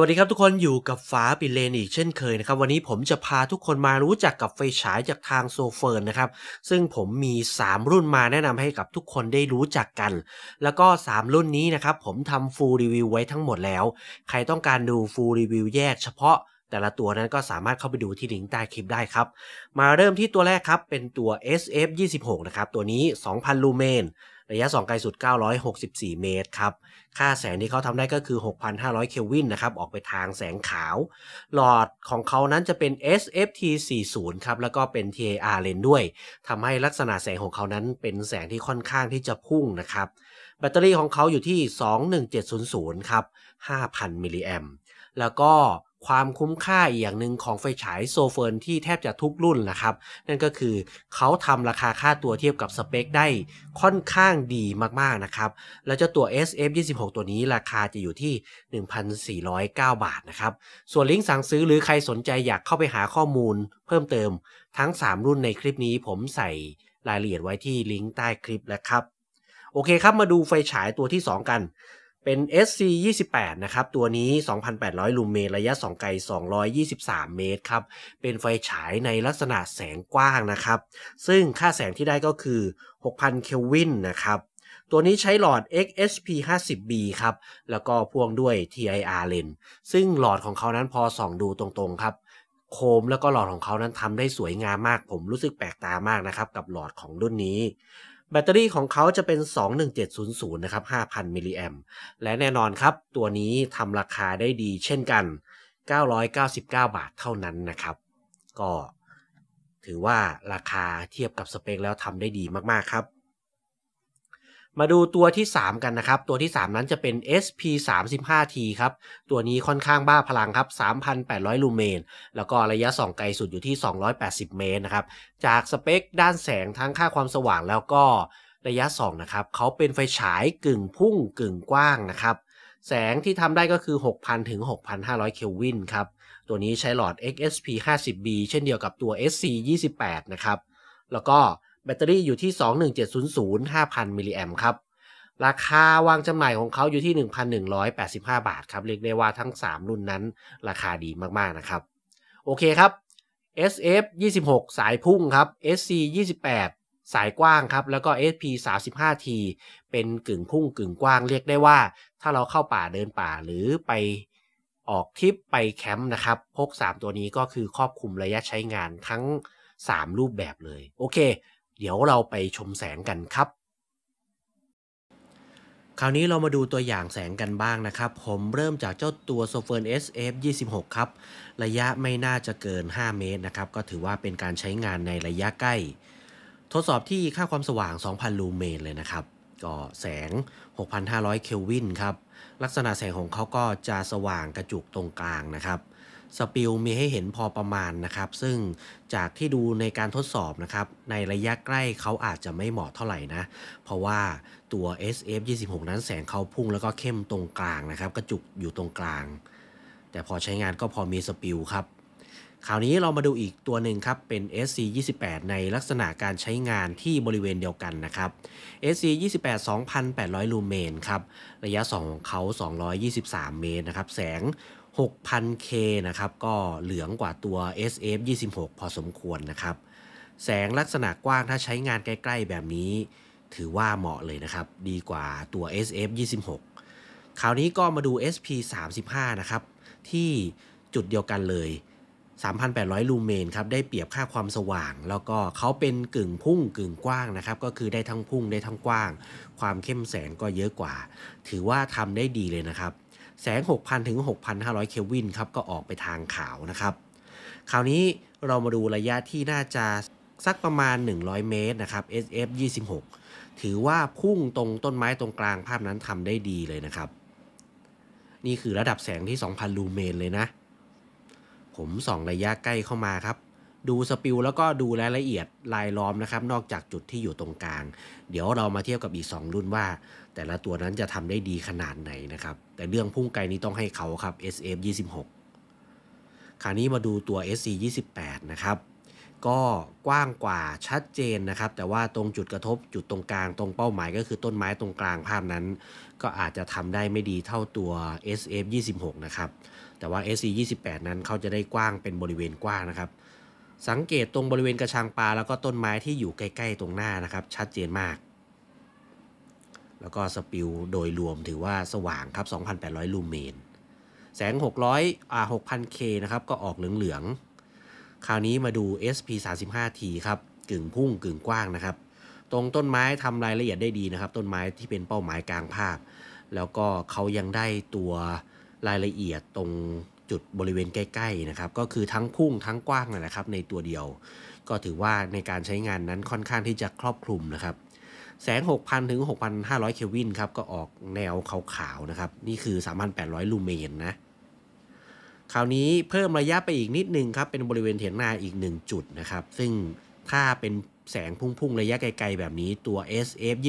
วัสดีครับทุกคนอยู่กับฟ้าปิเลนอีกเช่นเคยนะครับวันนี้ผมจะพาทุกคนมารู้จักกับไฟฉายจากทางโซเฟิร์นนะครับซึ่งผมมี 3 รุ่นมาแนะนำให้กับทุกคนได้รู้จักกัน แล้วก็ 3 รุ่นนี้นะครับผมทำฟูลรีวิวไว้ทั้งหมดแล้ว ใครต้องการดูฟูลรีวิวแยกเฉพาะ แต่ละตัวนั้นก็สามารถเข้าไปดูที่ลิงก์ใต้คลิปได้ครับ มาเริ่มที่ตัวแรกครับเป็นตัว SF26 นะครับตัวนี้2,000ลูเมนระยะ 2 ไกลสุด 964 เมตรครับ ค่าแสงที่เขาทำได้ก็คือ 6,500 เควินนะครับ ออกไปทางแสงขาว หลอดของเขานั้นจะเป็น SFT 40ครับ แล้วก็เป็น TAR เลนด้วย ทำให้ลักษณะแสงของเขานั้น เป็นแสงที่ค่อนข้างที่จะพุ่งนะครับ แบตเตอรี่ของเขาอยู่ที่ 21700 ครับ 5,000 มิลลิแอม แล้วก็ความคุ้มค่าอีกอย่างหนึ่งของไฟฉายโซเฟินที่แทบจะทุกรุ่นนะครับ นั่นก็คือเขาทำราคาค่าตัวเทียบกับสเปคได้ค่อนข้างดีมากๆนะครับ แล้วเจ้าตัว SF26 ตัวนี้ราคาจะอยู่ที่ 1,409 บาทนะครับ ส่วนลิงก์สั่งซื้อหรือใครสนใจอยากเข้าไปหาข้อมูลเพิ่มเติมทั้ง 3 รุ่นในคลิปนี้ผมใส่รายละเอียดไว้ที่ลิงก์ใต้คลิปแล้วครับโอเคครับมาดูไฟฉายตัวที่ 2 กันเป็น SC 28นะครับ ตัวนี้ 2,800 ลูเมตรระยะสองไกล 223 เมตรครับ เป็นไฟฉายในลักษณะแสงกว้างนะครับ ซึ่งค่าแสงที่ได้ก็คือ 6,000เคลวินนะครับ ตัวนี้ใช้หลอด x H p 50B ครับ แล้วก็พ่วงด้วย TIR เลนซึ่งหลอดของเขานั้นพอส่องดูตรงๆครับ โคมแล้วก็หลอดของเขานั้นทำได้สวยงามมาก ผมรู้สึกแปลกตามากนะครับกับหลอดของรุ่นนี้แบตเตอรี่ของเขาจะเป็น 21700 นะครับ 5,000 มิลลิแอมและแน่นอนครับตัวนี้ทำราคาได้ดีเช่นกัน 999 บาทเท่านั้นนะครับ ก็ถือว่าราคาเทียบกับสเปคแล้วทำได้ดีมาก ๆ ครับมาดูตัวที่ 3 กันนะครับ ตัวที่ 3 นั้นจะเป็น SP 3 5 t ครับ ตัวนี้ค่อนข้างบ้าพลังครับ3,800ลูเมน แล้วก็ระยะส่องไกลสุดอยู่ที่ 280 เมตรนะครับ จากสเปคด้านแสงทั้งค่าความสว่างแล้วก็ระยะส่องนะครับ เขาเป็นไฟฉายกึ่งพุ่งกึ่งกว้างนะครับ แสงที่ทำได้ก็คือ 6,000ถึง6,500เคลวินครับ ตัวนี้ใช้หลอด XSP 50B เช่นเดียวกับตัว SC 28นะครับ แล้วก็แบตเตอรี่อยู่ที่ 21700 5,000มิลลิแอมครับ ราคาวางจำหน่ายของเขาอยู่ที่ 1,185 บาทครับ เรียกได้ว่าทั้ง 3 รุ่นนั้นราคาดีมาก ๆ นะครับ โอเคครับ SF 26 สายพุ่งครับ SC 28สายกว้างครับ แล้วก็ SP 35T เป็นกึ่งพุ่งกึ่งกว้างเรียกได้ว่าถ้าเราเข้าป่าเดินป่า หรือไปออกทริปไปแคมป์นะครับพก 3 ตัวนี้ก็คือครอบคลุมระยะใช้งานทั้ง 3 รูปแบบเลยโอเคเดี๋ยวเราไปชมแสงกันครับ คราวนี้เรามาดูตัวอย่างแสงกันบ้างนะครับ ผมเริ่มจากเจ้าตัว s o f e r n SF 26ครับ ระยะไม่น่าจะเกิน 5 เมตรนะครับ ก็ถือว่าเป็นการใช้งานในระยะใกล้ ทดสอบที่ค่าความสว่าง 2,000 ลูเมนเลยนะครับ ก็แสง 6,500 เคลวินครับ ลักษณะแสงของเขาก็จะสว่างกระจุกตรงกลางนะครับสปิลมีให้เห็นพอประมาณนะครับ ซึ่งจากที่ดูในการทดสอบนะครับ ในระยะใกล้เขาอาจจะไม่เหมาะเท่าไหร่นะ เพราะว่าตัว SF 26นั้นแสงเขาพุ่งแล้วก็เข้มตรงกลางนะครับ กระจุกอยู่ตรงกลาง แต่พอใช้งานก็พอมีสปิลครับคราวนี้เรามาดูอีกตัวหนึ่งครับ เป็น SC28 ในลักษณะการใช้งานที่บริเวณเดียวกันนะครับ SC28 2,800 ลูเมนครับระยะ2ของเขา223 เมตรนะครับแสง 6,000K นะครับ ก็เหลืองกว่าตัว SF26 พอสมควรนะครับ แสงลักษณะกว้างถ้าใช้งานใกล้ๆแบบนี้ ถือว่าเหมาะเลยนะครับ ดีกว่าตัว SF26 คราวนี้ก็มาดู SP35 นะครับ ที่จุดเดียวกันเลย 3,800 ลูเมนครับ ได้เปรียบค่าความสว่าง แล้วก็เขาเป็นกึ่งพุ่งกึ่งกว้างนะครับ ก็คือได้ทั้งพุ่งได้ทั้งกว้าง ความเข้มแสงก็เยอะกว่า ถือว่าทำได้ดีเลยนะครับแสง 6,000 ถึง 6,500 เคลวิน ครับ ก็ออกไปทางขาวนะครับ คราวนี้เรามาดูระยะที่น่าจะสักประมาณ 100 เมตรนะครับ SF 26 ถือว่าพุ่งตรงต้นไม้ตรงกลางภาพนั้นทำได้ดีเลยนะครับ นี่คือระดับแสงที่ 2,000 ลูเมน เลยนะ ผมส่องระยะใกล้เข้ามาครับดูสปิลแล้วก็ดูรายละเอียดลายล้อมนะครับ นอกจากจุดที่อยู่ตรงกลาง เดี๋ยวเรามาเทียบกับอีก 2 รุ่นว่า แต่ละตัวนั้นจะทำได้ดีขนาดไหนนะครับแต่เรื่องพุ่งไกลนี้ต้องให้เขาครับ SF 26คราวนี้มาดูตัว SC 28นะครับ ก็กว้างกว่าชัดเจนนะครับ แต่ว่าตรงจุดกระทบจุดตรงกลาง ตรงเป้าหมายก็คือต้นไม้ตรงกลางภาพนั้น ก็อาจจะทำได้ไม่ดีเท่าตัว SF 26 นะครับ แต่ว่า SC 28นั้นเขาจะได้กว้างเป็นบริเวณกว้างนะครับสังเกตตรงบริเวณกระชังปลา แล้วก็ต้นไม้ที่อยู่ใกล้ ๆตรงหน้านะครับ ชัดเจนมาก แล้วก็สปิลโดยรวมถือว่าสว่างครับ 2,800 ลูเมนแสง 600 อ่า 6,000K นะครับ ก็ออกเหลืองๆคราวนี้มาดู SP35T ครับ กึ่งพุ่งกึ่งกว้างนะครับ ตรงต้นไม้ทำรายละเอียดได้ดีนะครับ ต้นไม้ที่เป็นเป้าหมายกลางภาพ แล้วก็เขายังได้ตัวรายละเอียดตรงจุดบริเวณใกล้ๆนะครับก็คือทั้งพุ่งทั้งกว้างนะครับในตัวเดียวก็ถือว่าในการใช้งานนั้นค่อนข้างที่จะครอบคลุมนะครับแสง 6,000 ถึง 6,500 เคลวินครับก็ออกแนวขาว ๆ นะครับ นี่คือ 3,800 ลูเมนนะคราวนี้เพิ่มระยะไปอีกนิดนึงครับเป็นบริเวณเถียงนาอีก1จุดนะครับซึ่งถ้าเป็นแสงพุ่ง ๆ ระยะไกลๆแบบนี้ตัว SF 26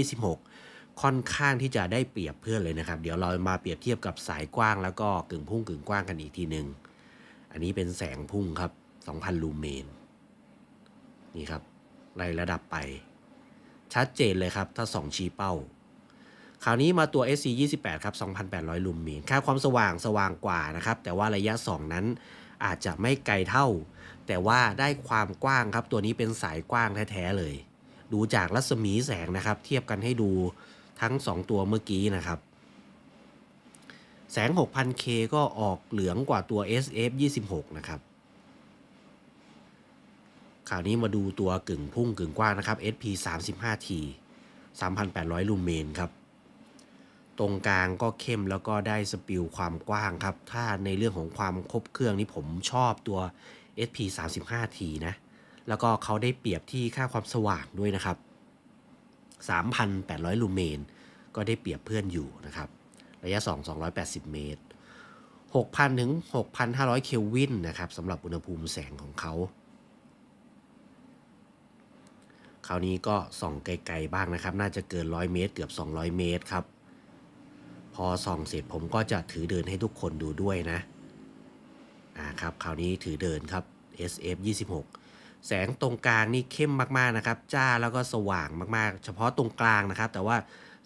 ค่อนข้างที่จะได้เปรียบเพื่อนเลยนะครับ เดี๋ยวเรามาเปรียบเทียบกับสายกว้างแล้วก็กึ่งพุ่งกึ่งกว้างกันอีกทีหนึ่ง อันนี้เป็นแสงพุ่งครับ2,000 ลูเมน นี่ครับไล่ระดับไป ชัดเจนเลยครับถ้า2ชี้เป้า คราวนี้มาตัว SC 28ครับ2,800ลูเมน ค่าความสว่างสว่างกว่านะครับ แต่ว่าระยะ 2 นั้นอาจจะไม่ไกลเท่า แต่ว่าได้ความกว้างครับ ตัวนี้เป็นสายกว้างแท้ๆเลย ดูจากรัศมีแสงนะครับเทียบกันให้ดูทั้ง 2 ตัวเมื่อกี้นะครับ แสง 6000K ก็ออกเหลืองกว่าตัว SF26 นะครับ คราวนี้มาดูตัวกึ่งพุ่งกึ่งกว้างนะครับ SP 35T 3,800 ลูเมนครับ ตรงกลางก็เข้มแล้วก็ได้สปิลความกว้างครับ ถ้าในเรื่องของความครบเครื่องนี่ผมชอบตัว SP 35T นะ แล้วก็เขาได้เปรียบที่ค่าความสว่างด้วยนะครับ3,800 ลูเมน ก็ได้เปรียบเพื่อนอยู่นะครับ ระยะ 2 280 เมตร 6,000 ถึง 6,500 เคลวินนะครับสำหรับอุณหภูมิแสงของเขา คราวนี้ก็ส่องไกลๆบ้างนะครับ น่าจะเกิน 100 เมตรเกือบ 200 เมตรครับ พอส่องเสร็จผมก็จะถือเดินให้ทุกคนดูด้วยนะอ่าครับคราวนี้ถือเดินครับ SF 26แสงตรงกลางนี่เข้มมากๆนะครับ จ้าแล้วก็สว่างมากๆ เฉพาะตรงกลางนะครับ แต่ว่า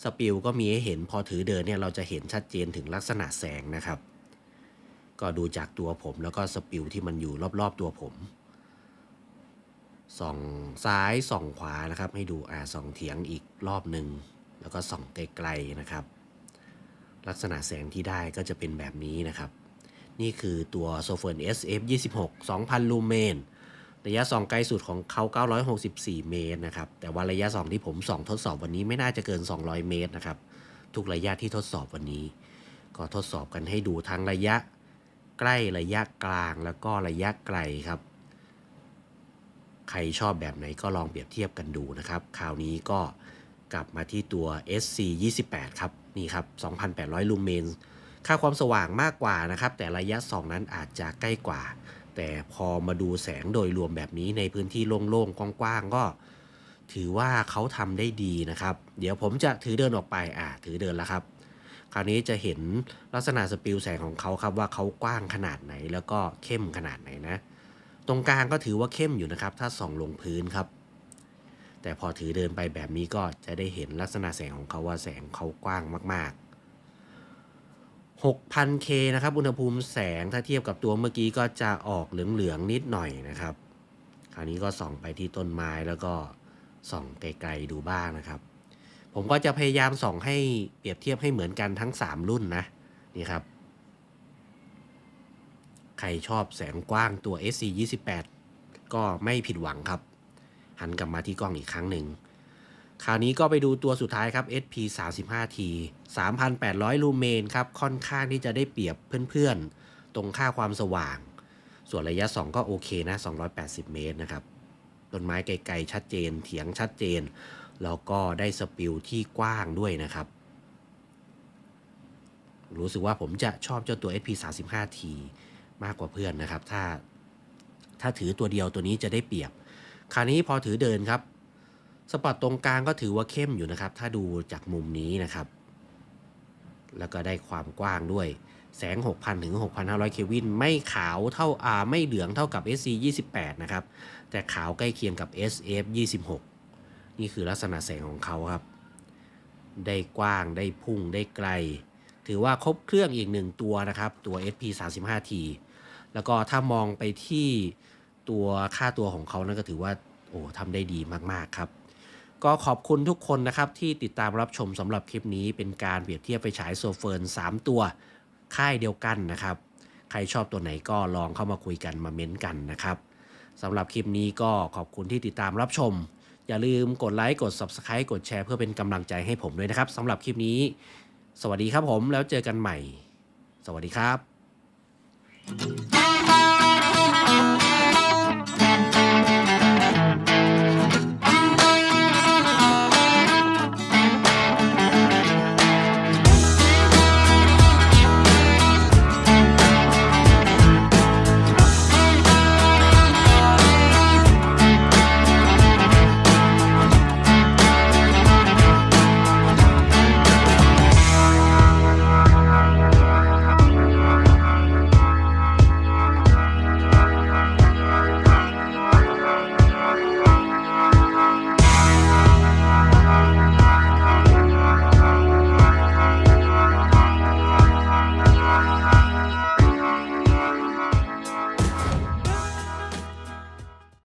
สปิลก็มีให้เห็นพอถือเดินเนี่ยเราจะเห็นชัดเจนถึงลักษณะแสงนะครับ ก็ดูจากตัวผมแล้วก็สปิลที่มันอยู่รอบๆตัวผมส่องซ้ายส่องขวานะครับ ให้ดูอ่าส่องเถียงอีกรอบหนึ่งแล้วก็ส่องไกลๆนะครับ ลักษณะแสงที่ได้ก็จะเป็นแบบนี้นะครับ นี่คือตัว s o f e r n SF26 2000ลูเมนระยะส่องไกลสุดของเขา964 เมตรนะครับ แต่ว่าระยะส่องที่ผมส่องทดสอบวันนี้ไม่น่าจะเกิน 200 เมตรนะครับ ทุกระยะที่ทดสอบวันนี้ ก็ทดสอบกันให้ดูทั้งระยะใกล้ระยะกลาง แล้วก็ระยะไกลครับ ใครชอบแบบไหนก็ลองเปรียบเทียบกันดูนะครับ คราวนี้ก็กลับมาที่ตัว SC 28ครับนี่ครับ2,800ลูเมนค่าความสว่างมากกว่านะครับแต่ระยะส่องนั้นอาจจะใกล้กว่าแต่พอมาดูแสงโดยรวมแบบนี้ในพื้นที่โล่งๆ กว้างๆ ก็ ถือว่าเขาทำได้ดีนะครับ เดี๋ยวผมจะถือเดินออกไปอ่าถือเดินแล้วครับ คราวนี้จะเห็นลักษณะสปิลแสงของเขาครับว่าเขากว้างขนาดไหน แล้วก็เข้มขนาดไหนนะ ตรงกลางก็ถือว่าเข้มอยู่นะครับถ้าส่องลงพื้นครับ แต่พอถือเดินไปแบบนี้ก็จะได้เห็นลักษณะแสงของเขาว่าแสงเขากว้างมาก 6,000K นะครับอุณหภูมิแสงถ้าเทียบกับตัวเมื่อกี้ก็จะออกเหลืองๆนิดหน่อยนะครับ คราวนี้ก็ส่องไปที่ต้นไม้แล้วก็ส่องไกลๆดูบ้างนะครับ ผมก็จะพยายามส่องให้เปรียบเทียบให้เหมือนกันทั้ง 3 รุ่นนะ นี่ครับ ใครชอบแสงกว้างตัว SC28 ก็ไม่ผิดหวังครับ หันกลับมาที่กล้องอีกครั้งหนึ่งคราวนี้ก็ไปดูตัวสุดท้ายครับ SP 3 5 T 3,800ลูเมนครับค่อนข้างที่จะได้เปรียบเพื่อนๆ ตรงค่าความสว่าง ส่วนระยะ 2 ก็โอเคนะ 280 เมตรนะครับต้นไม้ไกลๆ ชัดเจนเถียงชัดเจน แล้วก็ได้สปิลที่กว้างด้วยนะครับ รู้สึกว่าผมจะชอบเจ้าตัว SP 3 5 T มากกว่าเพื่อนนะครับ ถ้า ถ้าถือตัวเดียวตัวนี้จะได้เปรียบ คราวนี้พอถือเดินครับสปอตตรงกลางก็ถือว่าเข้มอยู่นะครับ ถ้าดูจากมุมนี้นะครับ แล้วก็ได้ความกว้างด้วย แสง 6,000 ถึง 6,500 เควิน ไม่ขาวเท่าอาไม่เหลืองเท่ากับ SC 28นะครับ แต่ขาวใกล้เคียงกับ SF 26 นี่คือลักษณะแสงของเขาครับ ได้กว้าง ได้พุ่งได้ไกล ถือว่าครบเครื่องอีกหนึ่งตัวนะครับ ตัว SP 35T แล้วก็ถ้ามองไปที่ตัวค่าตัวของเขานั่นก็ถือว่าโอ้ทำได้ดีมากๆครับก็ขอบคุณทุกคนนะครับที่ติดตามรับชมสำหรับคลิปนี้เป็นการเปรียบเทียบไปฉายโซเฟิร์น3ตัว ค่ายเดียวกันนะครับ ใครชอบตัวไหนก็ลองเข้ามาคุยกันมาเม้นกันนะครับสำหรับคลิปนี้ก็ขอบคุณที่ติดตามรับชม อย่าลืมกดไลค์ กด Subscribe กดแชร์เพื่อเป็นกำลังใจให้ผมด้วยนะครับสำหรับคลิปนี้ สวัสดีครับผม แล้วเจอกันใหม่ สวัสดีครับ Thank you.